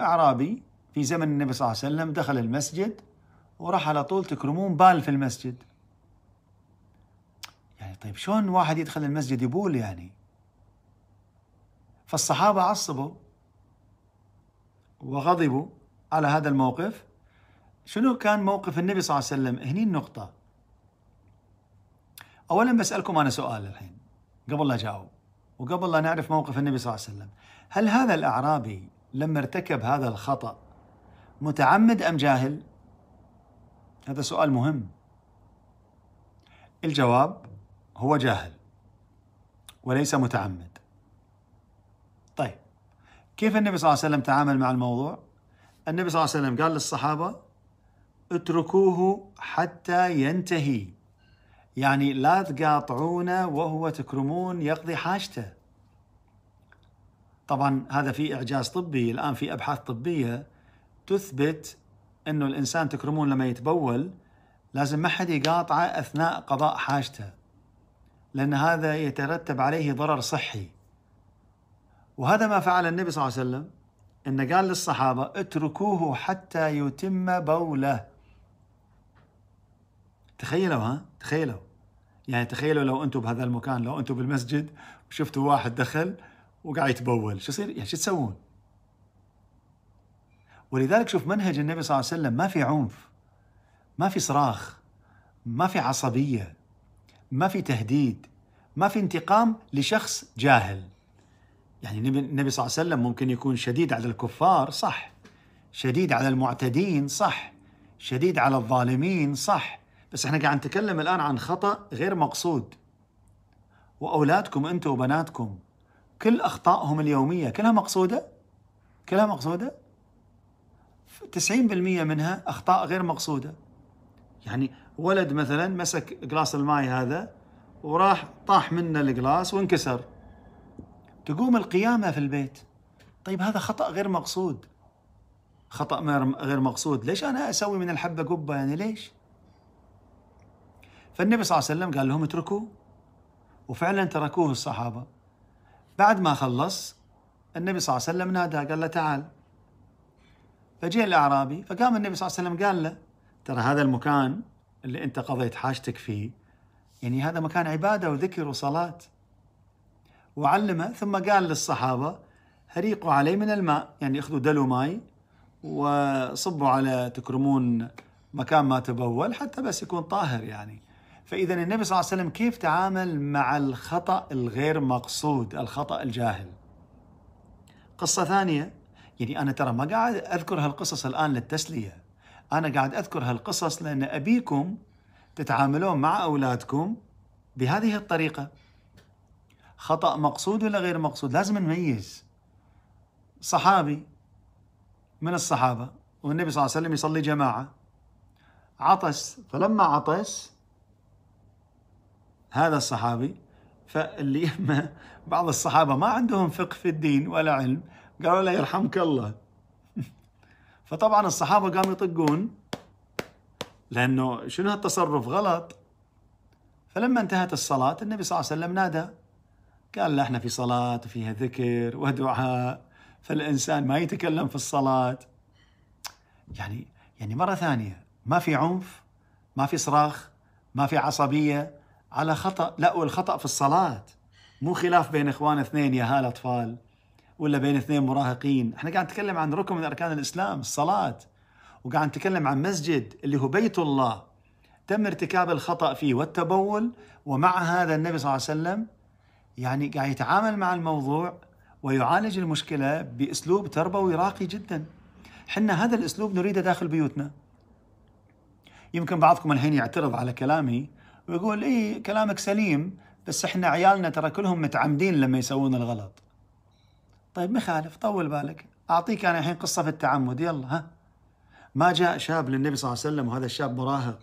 اعرابي في زمن النبي صلى الله عليه وسلم دخل المسجد وراح على طول تكرمون بال في المسجد يعني طيب شلون واحد يدخل المسجد يبول يعني فالصحابة عصبوا وغضبوا على هذا الموقف شنو كان موقف النبي صلى الله عليه وسلم هني النقطة أولا بسألكم أنا سؤال الحين قبل لا أجاوب وقبل لا نعرف موقف النبي صلى الله عليه وسلم هل هذا الأعرابي لما ارتكب هذا الخطأ متعمد أم جاهل؟ هذا سؤال مهم الجواب هو جاهل وليس متعمد طيب كيف النبي صلى الله عليه وسلم تعامل مع الموضوع؟ النبي صلى الله عليه وسلم قال للصحابة اتركوه حتى ينتهي يعني لا تقاطعونه وهو تكرمون يقضي حاجته طبعا هذا في إعجاز طبي الآن في أبحاث طبية تثبت أنه الإنسان تكرمون لما يتبول لازم ما حد يقاطعه أثناء قضاء حاجته لأن هذا يترتب عليه ضرر صحي وهذا ما فعل النبي صلى الله عليه وسلم انه قال للصحابه اتركوه حتى يتم بوله تخيلوا ها تخيلوا يعني تخيلوا لو انتم بهذا المكان لو انتم بالمسجد وشفتوا واحد دخل وقاعد يتبول شو يصير يعني شو تسوون ولذلك شوف منهج النبي صلى الله عليه وسلم ما في عنف ما في صراخ ما في عصبيه ما في تهديد ما في انتقام لشخص جاهل يعني النبي صلى الله عليه وسلم ممكن يكون شديد على الكفار صح شديد على المعتدين صح شديد على الظالمين صح بس احنا قاعد نتكلم الان عن خطا غير مقصود واولادكم انتم وبناتكم كل أخطائهم اليومية كلها مقصودة كلها مقصودة 90% منها أخطاء غير مقصودة يعني ولد مثلا مسك قلاص الماي هذا وراح طاح منه القلاص وانكسر تقوم القيامة في البيت طيب هذا خطأ غير مقصود خطأ غير مقصود ليش أنا أسوي من الحبة قبة يعني ليش فالنبي صلى الله عليه وسلم قال لهم اتركوه وفعلا تركوه الصحابة بعد ما خلص النبي صلى الله عليه وسلم نادى قال له تعال فجاء الأعرابي فقام النبي صلى الله عليه وسلم قال له ترى هذا المكان اللي أنت قضيت حاجتك فيه يعني هذا مكان عبادة وذكر وصلاة وعلمه ثم قال للصحابة هريقوا علي من الماء يعني اخذوا دلو ماي وصبوا على تكرمون مكان ما تبول حتى بس يكون طاهر يعني فإذا النبي صلى الله عليه وسلم كيف تعامل مع الخطأ الغير مقصود الخطأ الجاهل قصة ثانية يعني أنا ترى ما قاعد أذكر هالقصص الآن للتسلية أنا قاعد أذكر هالقصص لأن أبيكم تتعاملون مع أولادكم بهذه الطريقة خطأ مقصود ولا غير مقصود لازم نميز صحابي من الصحابة والنبي صلى الله عليه وسلم يصلي جماعة عطس فلما عطس هذا الصحابي فاللي اما بعض الصحابه ما عندهم فقه في الدين ولا علم قالوا له يرحمك الله فطبعا الصحابه قاموا يطقون لانه شنو هالتصرف غلط فلما انتهت الصلاه النبي صلى الله عليه وسلم نادى قال له احنا في صلاه وفيها ذكر ودعاء فالانسان ما يتكلم في الصلاه يعني يعني مره ثانيه ما في عنف ما في صراخ ما في عصبيه على خطأ لا والخطأ في الصلاة مو خلاف بين إخوان اثنين يا هال أطفال ولا بين اثنين مراهقين احنا قاعد نتكلم عن ركن من أركان الإسلام الصلاة وقاعد نتكلم عن مسجد اللي هو بيت الله تم ارتكاب الخطأ فيه والتبول ومع هذا النبي صلى الله عليه وسلم يعني قاعد يتعامل مع الموضوع ويعالج المشكلة بأسلوب تربوي راقي جدا حنا هذا الأسلوب نريده داخل بيوتنا يمكن بعضكم الحين يعترض على كلامي ويقول اي كلامك سليم بس احنا عيالنا ترى كلهم متعمدين لما يسوون الغلط طيب ما يخالف طول بالك اعطيك انا الحين قصه في التعمد يلا ها ما جاء شاب للنبي صلى الله عليه وسلم وهذا الشاب مراهق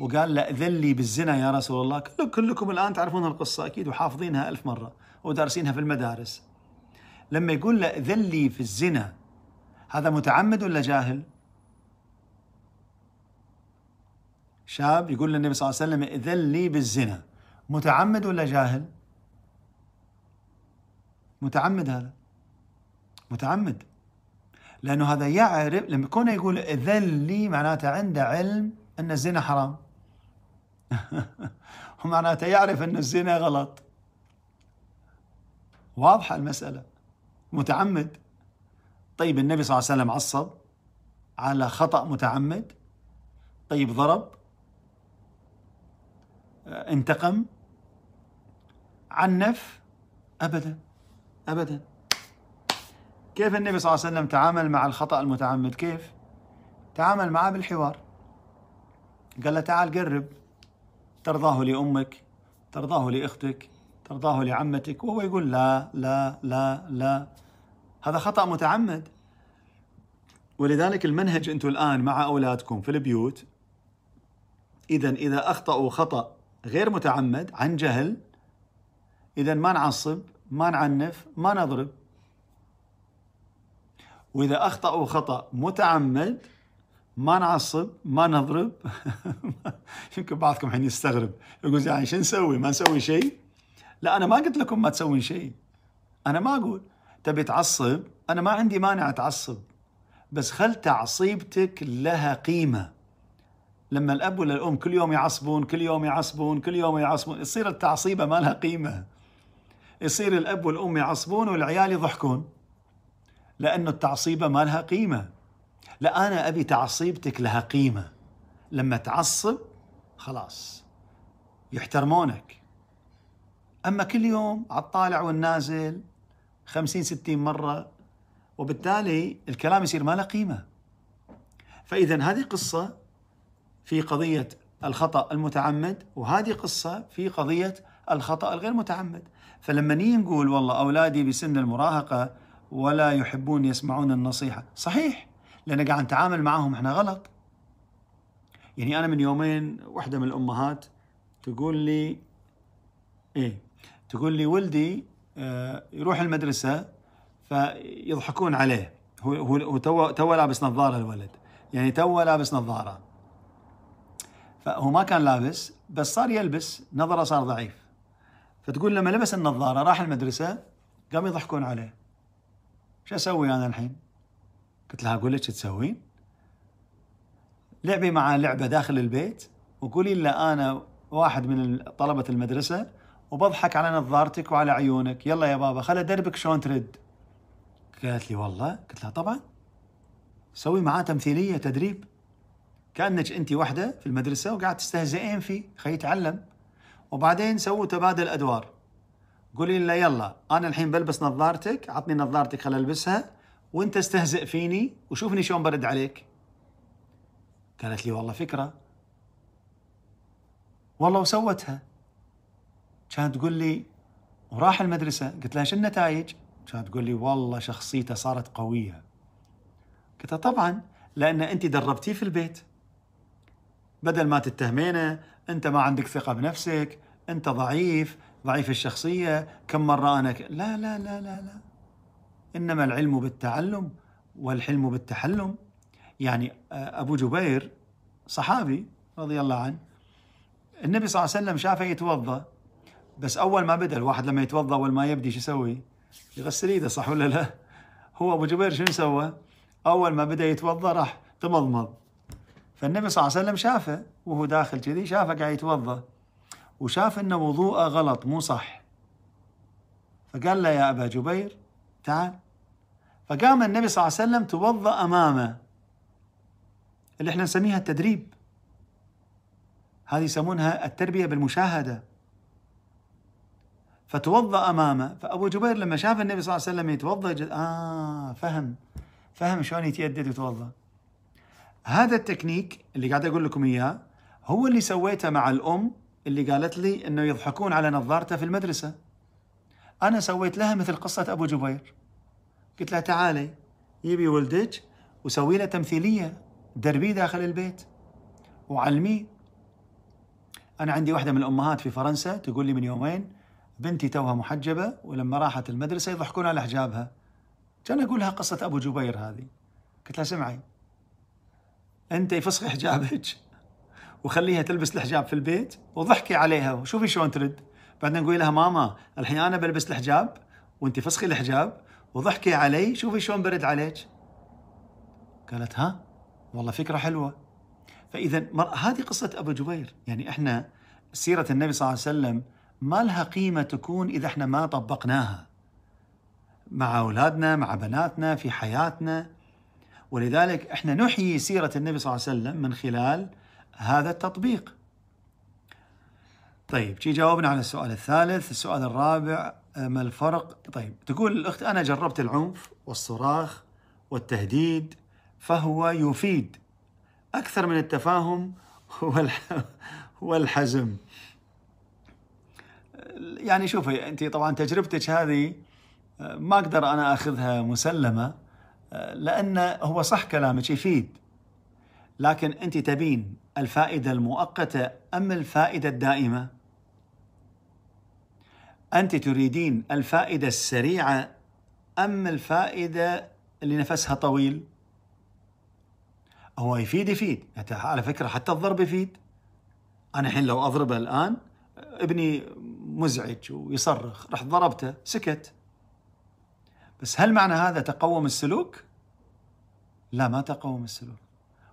وقال لا لي بالزنا يا رسول الله كلكم الآن تعرفون القصة أكيد وحافظينها ألف مرة ودارسينها في المدارس لما يقول لا لي في الزنا هذا متعمد ولا جاهل شاب يقول للنبي صلى الله عليه وسلم إذن لي بالزنا متعمد ولا جاهل؟ متعمد هذا متعمد لانه هذا يعرف لما يكون يقول إذن لي معناته عنده علم ان الزنا حرام ومعناته يعرف ان الزنا غلط واضحه المساله متعمد طيب النبي صلى الله عليه وسلم عصب على خطا متعمد طيب ضرب انتقم عنف ابدا ابدا كيف النبي صلى الله عليه وسلم تعامل مع الخطا المتعمد كيف تعامل معه بالحوار قال له تعال قرب ترضاه لامك ترضاه لاختك ترضاه لعمتك وهو يقول لا لا لا لا هذا خطا متعمد ولذلك المنهج انتم الان مع اولادكم في البيوت اذا اذا اخطاوا خطا غير متعمد عن جهل إذا ما نعصب ما نعنف ما نضرب وإذا أخطأوا خطأ متعمد ما نعصب ما نضرب يمكن بعضكم حين يستغرب يقول يعني شو نسوي ما نسوي شيء لا أنا ما قلت لكم ما تسوون شيء أنا ما أقول تبي تعصب أنا ما عندي مانع أتعصب بس خل تعصيبتك لها قيمة لما الاب ولا الام كل يوم يعصبون كل يوم يعصبون كل يوم يعصبون يصير التعصيبه ما لها قيمه يصير الاب والام يعصبون والعيال يضحكون لانه التعصيبه ما لها قيمه لا انا ابي تعصيبتك لها قيمه لما تعصب خلاص يحترمونك اما كل يوم على الطالع والنازل 50 60 مره وبالتالي الكلام يصير ما له قيمه فاذا هذه قصه في قضية الخطأ المتعمد وهذه قصة في قضية الخطأ الغير متعمد فلما نيجي نقول والله أولادي بسن المراهقة ولا يحبون يسمعون النصيحة صحيح لأن قاعد نتعامل معهم إحنا غلط يعني أنا من يومين واحدة من الأمهات تقول لي إيه تقول لي ولدي آه، يروح المدرسة فيضحكون عليه هو هو تو تو لابس نظارة الولد يعني تو لابس نظارة فهو ما كان لابس بس صار يلبس نظره صار ضعيف فتقول لما لبس النظاره راح المدرسه قام يضحكون عليه شو اسوي انا الحين؟ قلت لها اقول لك تسوين؟ لعبي مع لعبه داخل البيت وقولي له انا واحد من طلبه المدرسه وبضحك على نظارتك وعلى عيونك يلا يا بابا خلى دربك شلون ترد قالت لي والله قلت لها طبعا سوي معاه تمثيليه تدريب كانك انت وحده في المدرسه وقاعد تستهزئين فيه خليه يتعلم وبعدين سووا تبادل ادوار قولي له يلا انا الحين بلبس نظارتك عطني نظارتك خل البسها وانت استهزئ فيني وشوفني شلون برد عليك قالت لي والله فكره والله وسوتها كانت تقول لي وراح المدرسه قلت لها شو النتائج كانت تقول لي والله شخصيته صارت قويه قلت لها طبعا لان انت دربتيه في البيت بدل ما تتهمينه انت ما عندك ثقه بنفسك انت ضعيف ضعيف الشخصيه كم مره انا ك... لا لا لا لا لا انما العلم بالتعلم والحلم بالتحلم يعني ابو جبير صحابي رضي الله عنه النبي صلى الله عليه وسلم شافه يتوضا بس اول ما بدا الواحد لما يتوضا اول ما يبدي شو يسوي؟ يغسل ايده صح ولا لا؟ هو ابو جبير شنو سوى؟ اول ما بدا يتوضا راح تمضمض فالنبي صلى الله عليه وسلم شافه وهو داخل كذي شافه قاعد يتوضا وشاف ان وضوءه غلط مو صح فقال له يا ابا جبير تعال فقام النبي صلى الله عليه وسلم توضا امامه اللي احنا نسميها التدريب هذه يسمونها التربيه بالمشاهده فتوضا امامه فابو جبير لما شاف النبي صلى الله عليه وسلم يتوضا اه فهم فهم شلون يتيدد ويتوضا هذا التكنيك اللي قاعد اقول لكم اياه هو اللي سويته مع الام اللي قالت لي انه يضحكون على نظارته في المدرسه انا سويت لها مثل قصه ابو جبير قلت لها تعالي يبي ولدك وسوي له تمثيليه دربيه داخل البيت وعلميه انا عندي واحده من الامهات في فرنسا تقول لي من يومين بنتي توها محجبه ولما راحت المدرسه يضحكون على حجابها كان اقول لها قصه ابو جبير هذه قلت لها سمعي انت فسخي حجابك وخليها تلبس الحجاب في البيت وضحكي عليها وشوفي شلون ترد بعدين قولي لها ماما الحين انا بلبس الحجاب وانت فسخي الحجاب وضحكي علي شوفي شلون برد عليك قالت ها والله فكره حلوه فاذا مر... هذه قصه ابو جبير يعني احنا سيره النبي صلى الله عليه وسلم ما لها قيمه تكون اذا احنا ما طبقناها مع اولادنا مع بناتنا في حياتنا ولذلك احنا نحيي سيرة النبي صلى الله عليه وسلم من خلال هذا التطبيق طيب شي جاوبنا على السؤال الثالث السؤال الرابع آه، ما الفرق طيب تقول الأخت أنا جربت العنف والصراخ والتهديد فهو يفيد أكثر من التفاهم والحزم يعني شوفي أنت طبعا تجربتك هذه آه، ما أقدر أنا أخذها مسلمة لأن هو صح كلامك يفيد لكن أنت تبين الفائدة المؤقتة أم الفائدة الدائمة أنت تريدين الفائدة السريعة أم الفائدة اللي نفسها طويل هو يفيد يفيد على فكرة حتى الضرب يفيد أنا الحين لو أضربه الآن ابني مزعج ويصرخ رحت ضربته سكت بس هل معنى هذا تقوم السلوك؟ لا ما تقوم السلوك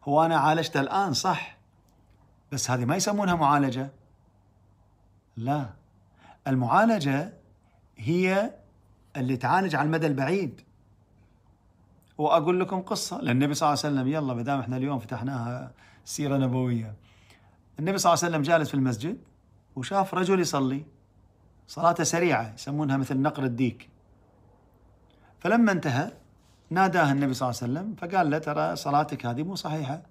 هو أنا عالجته الآن صح بس هذه ما يسمونها معالجة لا المعالجة هي اللي تعالج على المدى البعيد وأقول لكم قصة للنبي صلى الله عليه وسلم يلا ما دام احنا اليوم فتحناها سيرة نبوية النبي صلى الله عليه وسلم جالس في المسجد وشاف رجل يصلي صلاته سريعة يسمونها مثل نقر الديك فلما انتهى ناداه النبي صلى الله عليه وسلم فقال له ترى صلاتك هذه مو صحيحة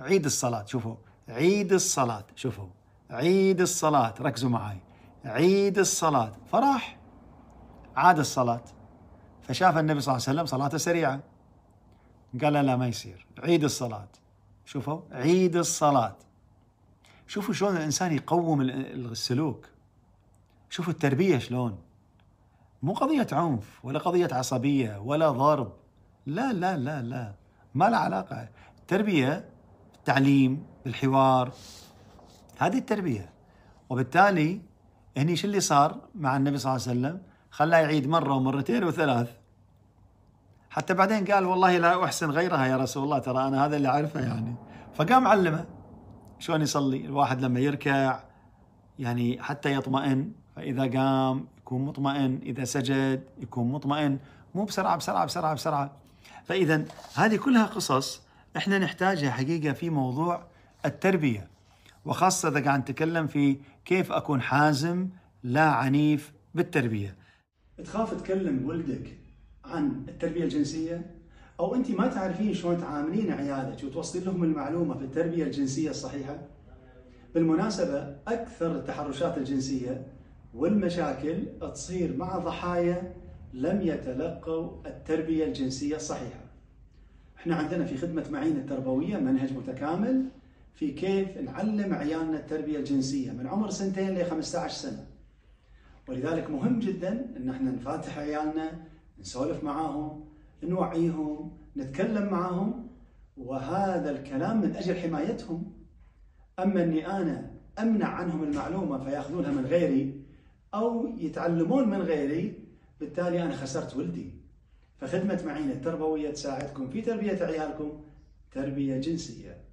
عيد الصلاة شوفوا عيد الصلاة شوفوا عيد الصلاة ركزوا معي عيد الصلاة فراح عاد الصلاة فشاف النبي صلى الله عليه وسلم صلاته سريعة قال لا, لا ما يصير عيد الصلاة شوفوا عيد الصلاة شوفوا شلون الإنسان يقوم السلوك شوفوا التربية شلون مو قضية عنف ولا قضية عصبية ولا ضرب لا لا لا لا ما لها علاقة التربية التعليم الحوار هذه التربية وبالتالي هني شو اللي صار مع النبي صلى الله عليه وسلم خلاه يعيد مرة ومرتين وثلاث حتى بعدين قال والله لا أحسن غيرها يا رسول الله ترى أنا هذا اللي أعرفه يعني فقام علمه شلون يصلي الواحد لما يركع يعني حتى يطمئن فإذا قام يكون مطمئن إذا سجد يكون مطمئن مو بسرعة بسرعة بسرعة بسرعة فإذا هذه كلها قصص إحنا نحتاجها حقيقة في موضوع التربية وخاصة إذا قاعد نتكلم في كيف أكون حازم لا عنيف بالتربية تخاف تكلم ولدك عن التربية الجنسية أو أنت ما تعرفين شلون تعاملين عيالك وتوصلين لهم المعلومة في التربية الجنسية الصحيحة بالمناسبة أكثر التحرشات الجنسية والمشاكل تصير مع ضحايا لم يتلقوا التربية الجنسية الصحيحة احنا عندنا في خدمة معين التربوية منهج متكامل في كيف نعلم عيالنا التربية الجنسية من عمر سنتين ل 15 سنة ولذلك مهم جدا ان احنا نفاتح عيالنا نسولف معاهم نوعيهم نتكلم معاهم وهذا الكلام من اجل حمايتهم اما اني انا امنع عنهم المعلومه فياخذونها من غيري أو يتعلمون من غيري بالتالي أنا خسرت ولدي فخدمة معينة التربوية تساعدكم في تربية عيالكم تربية جنسية